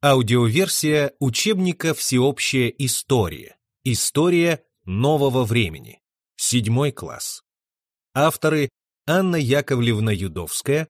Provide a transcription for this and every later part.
Аудиоверсия учебника «Всеобщая история. История нового времени. Седьмой класс». Авторы Анна Яковлевна Юдовская,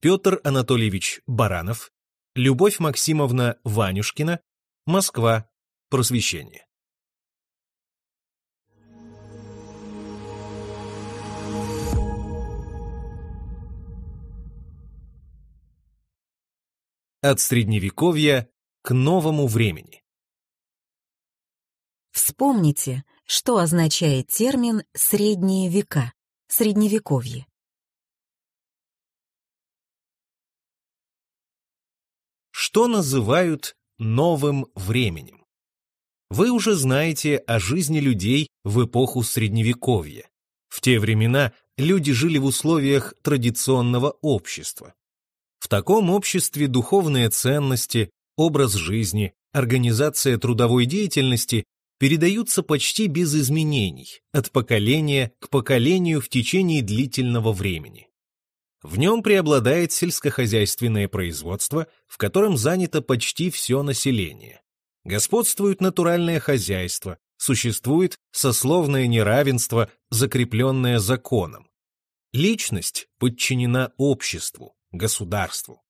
Петр Анатольевич Баранов, Любовь Максимовна Ванюшкина, Москва, Просвещение. От Средневековья к новому времени. Вспомните, что означает термин «средние века», «средневековье». Что называют новым временем? Вы уже знаете о жизни людей в эпоху Средневековья. В те времена люди жили в условиях традиционного общества. В таком обществе духовные ценности, образ жизни, организация трудовой деятельности передаются почти без изменений от поколения к поколению в течение длительного времени. В нем преобладает сельскохозяйственное производство, в котором занято почти все население. Господствует натуральное хозяйство, существует сословное неравенство, закрепленное законом. Личность подчинена обществу, государству.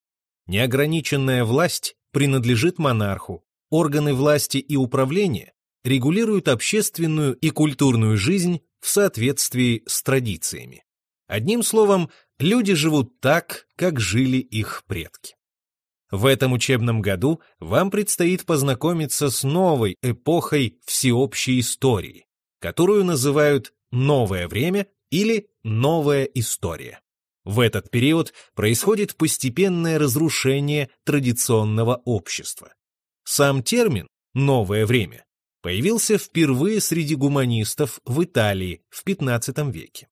Неограниченная власть принадлежит монарху. Органы власти и управления регулируют общественную и культурную жизнь в соответствии с традициями. Одним словом, люди живут так, как жили их предки. В этом учебном году вам предстоит познакомиться с новой эпохой всеобщей истории, которую называют «новое время» или «новая история». В этот период происходит постепенное разрушение традиционного общества. Сам термин «новое время» появился впервые среди гуманистов в Италии в XV веке.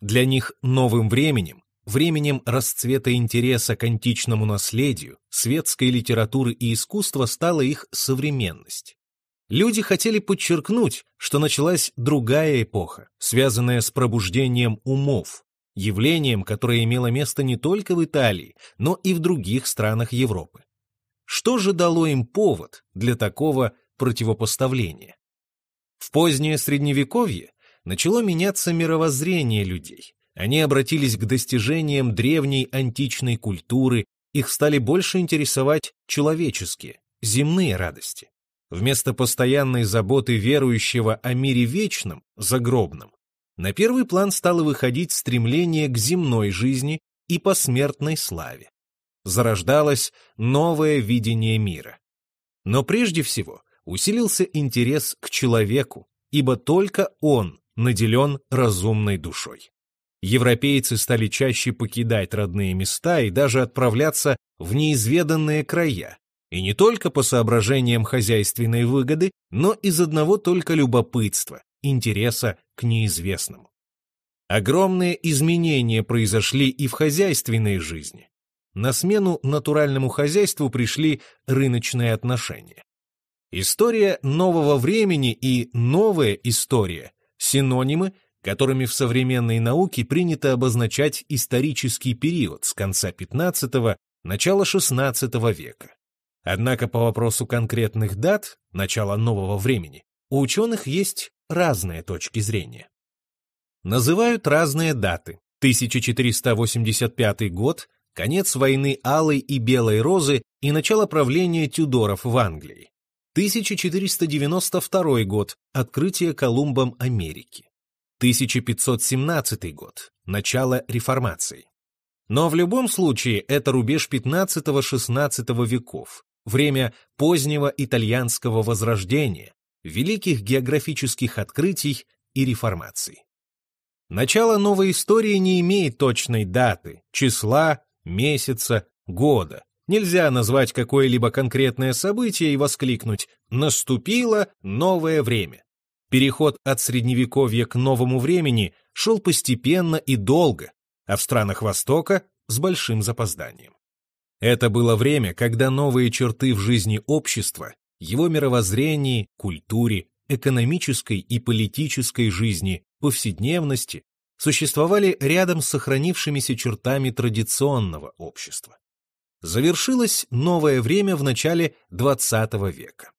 Для них новым временем, временем расцвета интереса к античному наследию, светской литературы и искусства стала их современность. Люди хотели подчеркнуть, что началась другая эпоха, связанная с пробуждением умов, явлением, которое имело место не только в Италии, но и в других странах Европы. Что же дало им повод для такого противопоставления? В позднее Средневековье начало меняться мировоззрение людей. Они обратились к достижениям древней античной культуры, их стали больше интересовать человеческие, земные радости. Вместо постоянной заботы верующего о мире вечном, загробном, на первый план стало выходить стремление к земной жизни и посмертной славе. Зарождалось новое видение мира. Но прежде всего усилился интерес к человеку, ибо только он наделен разумной душой. Европейцы стали чаще покидать родные места и даже отправляться в неизведанные края, и не только по соображениям хозяйственной выгоды, но из одного только любопытства, интереса к неизвестному. Огромные изменения произошли и в хозяйственной жизни. На смену натуральному хозяйству пришли рыночные отношения. История нового времени и новая история – синонимы, которыми в современной науке принято обозначать исторический период с конца XV – начала XVI века. Однако по вопросу конкретных дат начала нового времени у ученых есть разные точки зрения. Называют разные даты. 1485 год, конец войны Алой и Белой Розы и начало правления Тюдоров в Англии. 1492 год, открытие Колумбом Америки. 1517 год, начало реформации. Но в любом случае это рубеж 15-16 веков, время позднего итальянского возрождения, великих географических открытий и реформаций. Начало новой истории не имеет точной даты, числа, месяца, года. Нельзя назвать какое-либо конкретное событие и воскликнуть «наступило новое время». Переход от Средневековья к новому времени шел постепенно и долго, а в странах Востока – с большим запозданием. Это было время, когда новые черты в жизни общества его мировоззрении, культуре, экономической и политической жизни, повседневности, существовали рядом с сохранившимися чертами традиционного общества. Завершилось новое время в начале XX века.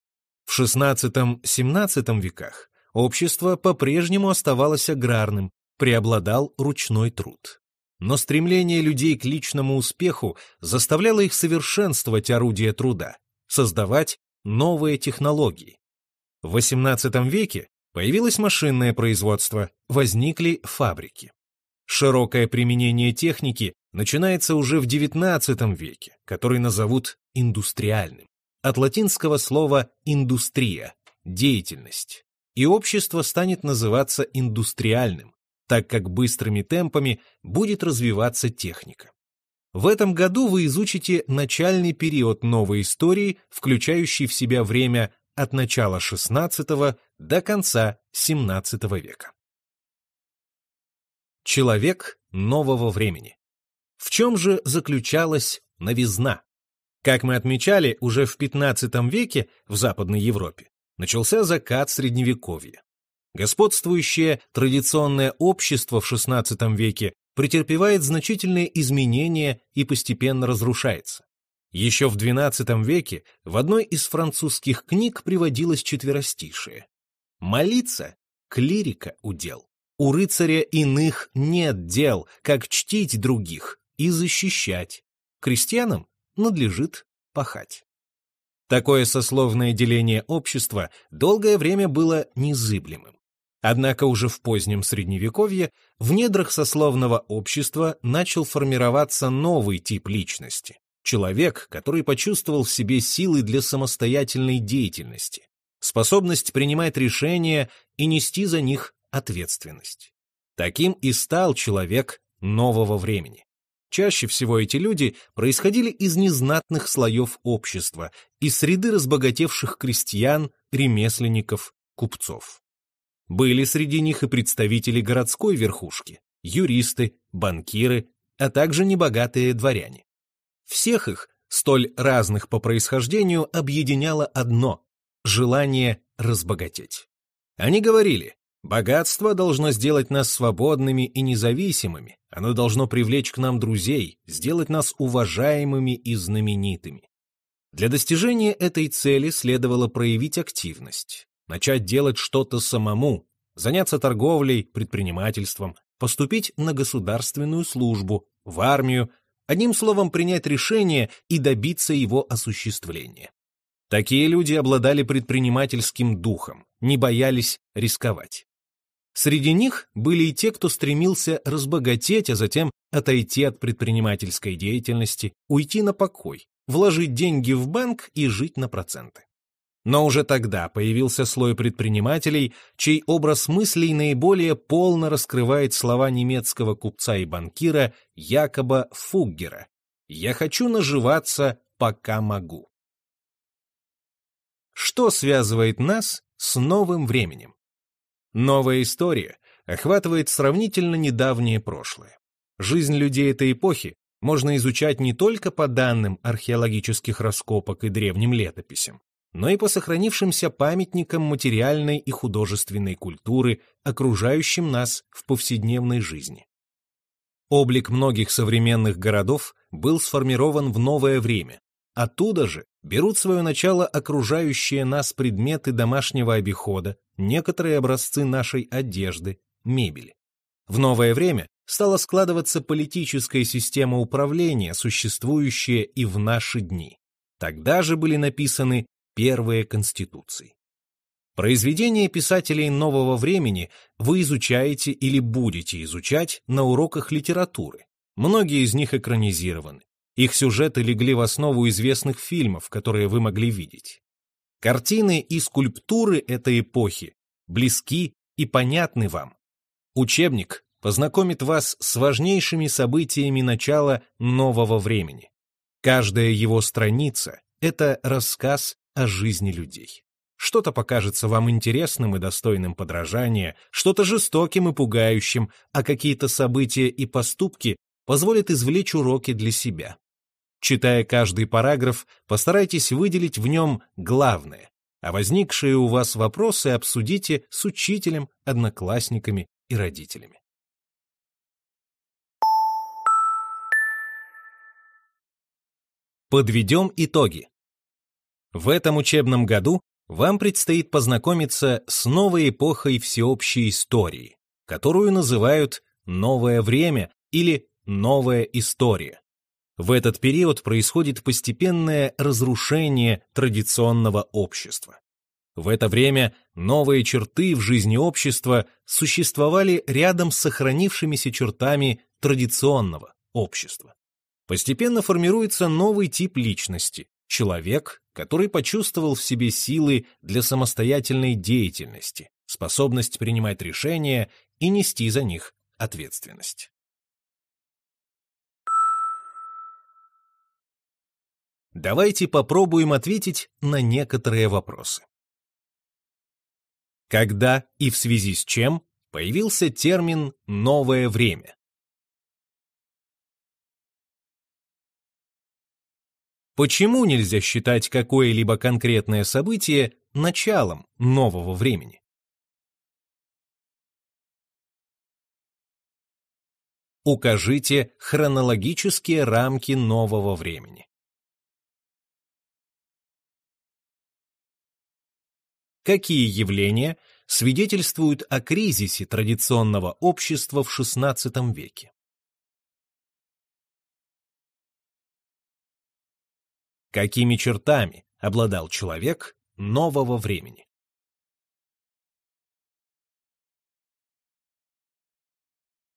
В XVI-XVII веках общество по-прежнему оставалось аграрным, преобладал ручной труд. Но стремление людей к личному успеху заставляло их совершенствовать орудия труда, создавать новые технологии. В XVIII веке появилось машинное производство, возникли фабрики. Широкое применение техники начинается уже в XIX веке, который назовут индустриальным. От латинского слова «индустрия» – деятельность. И общество станет называться индустриальным, так как быстрыми темпами будет развиваться техника. В этом году вы изучите начальный период новой истории, включающий в себя время от начала XVI до конца XVII века. Человек нового времени. В чем же заключалась новизна? Как мы отмечали, уже в XV веке в Западной Европе начался закат Средневековья. Господствующее традиционное общество в XVI веке претерпевает значительные изменения и постепенно разрушается. Еще в XII веке в одной из французских книг приводилось четверостишие: «Молиться — клирика удел. У рыцаря иных нет дел, как чтить других и защищать. Крестьянам надлежит пахать». Такое сословное деление общества долгое время было незыблемым. Однако уже в позднем Средневековье в недрах сословного общества начал формироваться новый тип личности. Человек, который почувствовал в себе силы для самостоятельной деятельности, способность принимать решения и нести за них ответственность. Таким и стал человек нового времени. Чаще всего эти люди происходили из незнатных слоев общества, из среды разбогатевших крестьян, ремесленников, купцов. Были среди них и представители городской верхушки, юристы, банкиры, а также небогатые дворяне. Всех их, столь разных по происхождению, объединяло одно – желание разбогатеть. Они говорили, богатство должно сделать нас свободными и независимыми, оно должно привлечь к нам друзей, сделать нас уважаемыми и знаменитыми. Для достижения этой цели следовало проявить активность, начать делать что-то самому, заняться торговлей, предпринимательством, поступить на государственную службу, в армию, одним словом принять решение и добиться его осуществления. Такие люди обладали предпринимательским духом, не боялись рисковать. Среди них были и те, кто стремился разбогатеть, а затем отойти от предпринимательской деятельности, уйти на покой, вложить деньги в банк и жить на проценты. Но уже тогда появился слой предпринимателей, чей образ мыслей наиболее полно раскрывает слова немецкого купца и банкира Якоба Фуггера «Я хочу наживаться, пока могу». Что связывает нас с новым временем? Новая история охватывает сравнительно недавнее прошлое. Жизнь людей этой эпохи можно изучать не только по данным археологических раскопок и древним летописям, но и по сохранившимся памятникам материальной и художественной культуры, окружающим нас в повседневной жизни. Облик многих современных городов был сформирован в новое время. Оттуда же берут свое начало окружающие нас предметы домашнего обихода, некоторые образцы нашей одежды, мебели. В новое время стала складываться политическая система управления, существующая и в наши дни. Тогда же были написаны первые конституции. Произведения писателей нового времени вы изучаете или будете изучать на уроках литературы. Многие из них экранизированы. Их сюжеты легли в основу известных фильмов, которые вы могли видеть. Картины и скульптуры этой эпохи близки и понятны вам. Учебник познакомит вас с важнейшими событиями начала нового времени. Каждая его страница – это рассказ о жизни людей. Что-то покажется вам интересным и достойным подражания, что-то жестоким и пугающим, а какие-то события и поступки позволят извлечь уроки для себя. Читая каждый параграф, постарайтесь выделить в нем главное, а возникшие у вас вопросы обсудите с учителем, одноклассниками и родителями. Подведем итоги. В этом учебном году вам предстоит познакомиться с новой эпохой всеобщей истории, которую называют «новое время» или «новая история». В этот период происходит постепенное разрушение традиционного общества. В это время новые черты в жизни общества существовали рядом с сохранившимися чертами традиционного общества. Постепенно формируется новый тип личности, Человек, который почувствовал в себе силы для самостоятельной деятельности, способность принимать решения и нести за них ответственность. Давайте попробуем ответить на некоторые вопросы. Когда и в связи с чем появился термин «новое время»? Почему нельзя считать какое-либо конкретное событие началом нового времени? Укажите хронологические рамки нового времени. Какие явления свидетельствуют о кризисе традиционного общества в XVI веке? Какими чертами обладал человек нового времени?